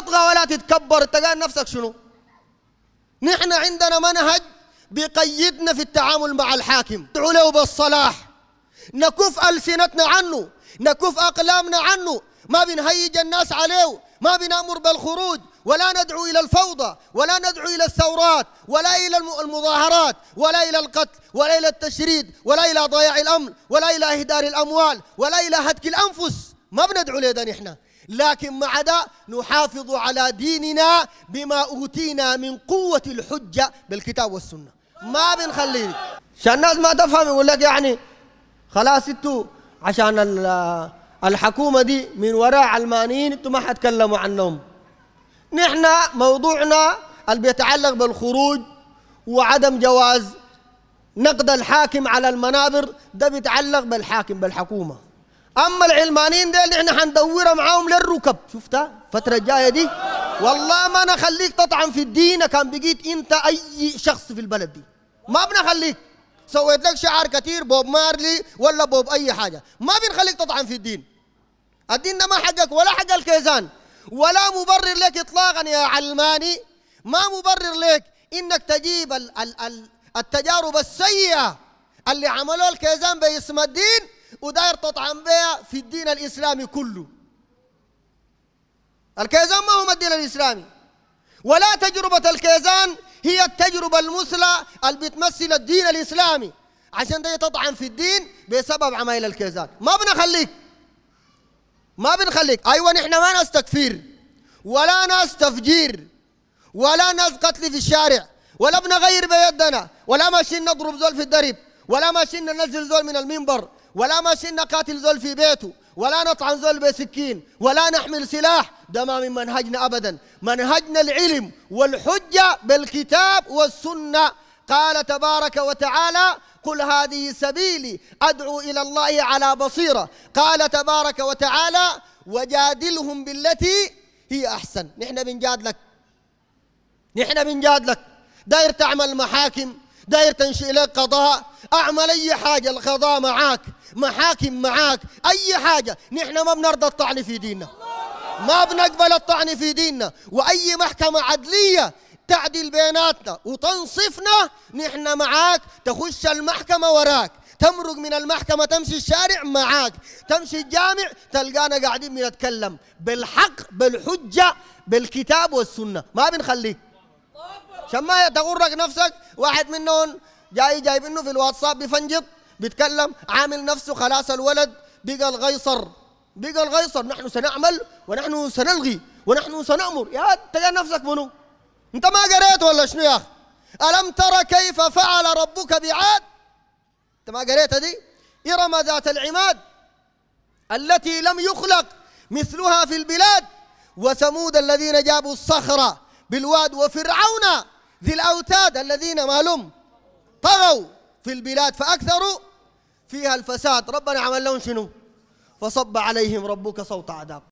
تطغى ولا تتكبر انت قال نفسك شنو نحن عندنا منهج بيقيدنا في التعامل مع الحاكم ادعوا له بالصلاح نكف ألسنتنا عنه نكف أقلامنا عنه ما بنهيج الناس عليه ما بنأمر بالخروج ولا ندعو إلى الفوضى ولا ندعو إلى الثورات ولا إلى المظاهرات ولا إلى القتل ولا إلى التشريد ولا إلى ضياع الأمن ولا إلى إهدار الأموال ولا إلى هتك الأنفس ما بندعو لده نحن لكن مع ذا نحافظ على ديننا بما أوتينا من قوة الحجة بالكتاب والسنة ما بنخليه عشان الناس ما تفهم يقول لك يعني خلاص انتوا عشان الحكومة دي من وراء علمانيين انتوا ما حتكلموا عنهم نحن موضوعنا اللي بيتعلق بالخروج وعدم جواز نقد الحاكم على المنابر ده بيتعلق بالحاكم بالحكومه اما العلمانيين ديل احنا حندورها معاهم للركب شفتها الفتره الجايه دي والله ما نخليك تطعن في الدين كان بقيت انت اي شخص في البلد دي ما بنخليك سويت لك شعار كثير بوب مارلي ولا بوب اي حاجه ما بنخليك تطعن في الدين الدين ده ما حقك ولا حق الكيزان ولا مبرر لك اطلاقا يا علماني ما مبرر لك انك تجيب ال ال ال التجارب السيئه اللي عملوها الكيزان باسم الدين وداير تطعن بها في الدين الإسلامي كله الكيزان ما هو الدين الإسلامي ولا تجربة الكيزان هي التجربة المثلى اللي بتمثل الدين الإسلامي عشان ده تطعن في الدين بسبب عمايل الكيزان ما بنخليك ما بنخليك أيوة نحن ما ناس تكفير ولا ناس تفجير ولا ناس قتل في الشارع ولا بنغير بيدنا ولا ماشيين نضرب زول في الدرب ولا ماشيين ننزل زول من المنبر ولا ماشيين نقاتل زول في بيته ولا نطعن زول بسكين ولا نحمل سلاح ده ما من منهجنا أبدا منهجنا العلم والحجة بالكتاب والسنة قال تبارك وتعالى قل هذه سبيلي أدعو إلى الله على بصيرة قال تبارك وتعالى وجادلهم بالتي هي أحسن نحن بنجادلك نحن بنجادلك داير تعمل محاكم داير تنشئ لك قضاء اعمل اي حاجه القضاء معاك محاكم معاك اي حاجه نحن ما بنرضى الطعن في ديننا ما بنقبل الطعن في ديننا واي محكمه عدليه تعدل بيناتنا وتنصفنا نحن معاك تخش المحكمة وراك تمرق من المحكمة تمشي الشارع معاك تمشي الجامع تلقانا قاعدين بنتكلم بالحق بالحجة بالكتاب والسنة ما بنخليك عشان ما تغرك نفسك واحد منهم جاي منه في الواتساب بفنجط بيتكلم عامل نفسه خلاص الولد بقى الغيصر بقى الغيصر نحن سنعمل ونحن سنلغي ونحن سنأمر يا تجا نفسك منو انت ما قريت ولا شنو يا اخي ألم ترى كيف فعل ربك بعاد انت ما قريتها دي إرم ذات العماد التي لم يخلق مثلها في البلاد وثمود الذين جابوا الصخرة بالواد وفرعون ذي الأوتاد الذين مالهم طغوا في البلاد فأكثروا فيها الفساد ربنا عمل لهم شنو فصب عليهم ربك صوت عذاب